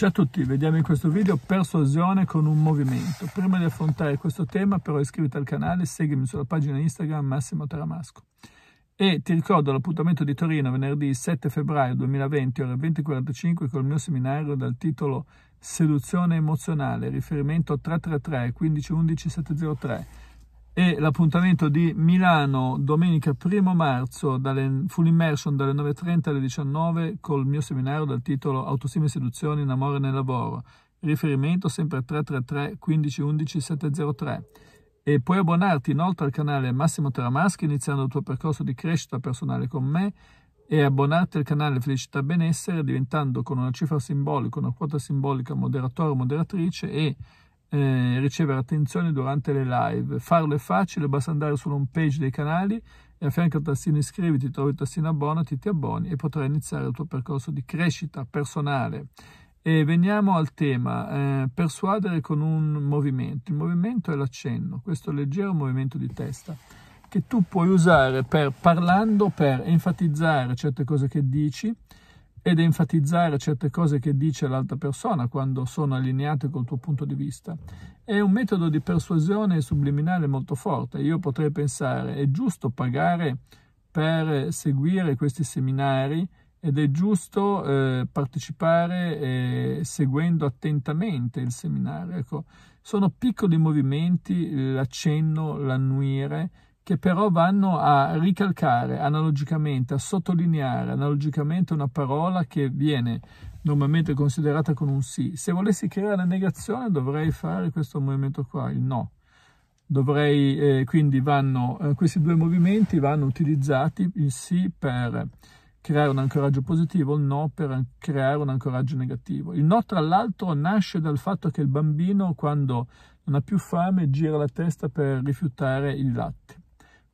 Ciao a tutti, vediamo in questo video persuasione con un movimento. Prima di affrontare questo tema però iscriviti al canale, seguimi sulla pagina Instagram Massimo Taramasco. E ti ricordo l'appuntamento di Torino venerdì 7 febbraio 2020 ore 20.45 col mio seminario dal titolo Seduzione emozionale, riferimento 333 15 703 e l'appuntamento di Milano domenica 1 marzo dalle, full immersion dalle 9.30 alle 19 col mio seminario dal titolo e seduzioni in amore nel lavoro riferimento sempre a 333 15 11 703 e puoi abbonarti inoltre al canale Massimo Teramaschi iniziando il tuo percorso di crescita personale con me e abbonarti al canale Felicità Benessere diventando con una cifra simbolica, una quota simbolica moderatore o moderatrice e eh, ricevere attenzione durante le live. Farlo è facile, basta andare sulla home page dei canali e a fianco al tastino iscriviti trovi il tastino abbonati, ti abboni e potrai iniziare il tuo percorso di crescita personale. E veniamo al tema, eh, persuadere con un movimento. Il movimento è l'accenno, questo leggero movimento di testa che tu puoi usare per parlando, per enfatizzare certe cose che dici, ed enfatizzare certe cose che dice l'altra persona quando sono allineate col tuo punto di vista. È un metodo di persuasione subliminale molto forte. Io potrei pensare, è giusto pagare per seguire questi seminari ed è giusto eh, partecipare eh, seguendo attentamente il seminario. Ecco, sono piccoli movimenti, l'accenno, l'annuire, che però vanno a ricalcare analogicamente, a sottolineare analogicamente una parola che viene normalmente considerata con un sì. Se volessi creare la negazione dovrei fare questo movimento qua, il no. Dovrei, eh, quindi vanno, eh, questi due movimenti vanno utilizzati, il sì per creare un ancoraggio positivo, il no per creare un ancoraggio negativo. Il no, tra l'altro, nasce dal fatto che il bambino, quando non ha più fame, gira la testa per rifiutare il latte.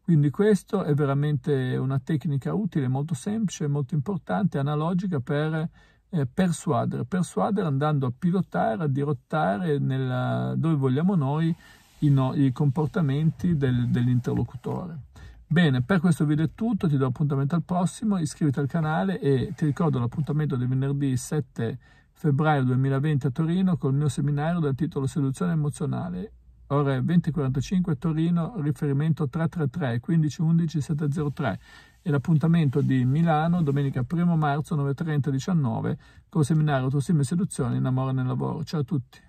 Quindi questa è veramente una tecnica utile, molto semplice, molto importante, analogica per eh, persuadere, persuadere andando a pilotare, a dirottare nella, dove vogliamo noi i, no, i comportamenti del, dell'interlocutore. Bene, per questo video è tutto, ti do appuntamento al prossimo, iscriviti al canale e ti ricordo l'appuntamento del venerdì 7 febbraio 2020 a Torino col mio seminario dal titolo Seduzione emozionale ore 20.45 Torino, riferimento 333 1511 703 e l'appuntamento di Milano domenica 1 marzo 9.30-19 con seminario Autostima e Seduzione in Amore nel Lavoro. Ciao a tutti!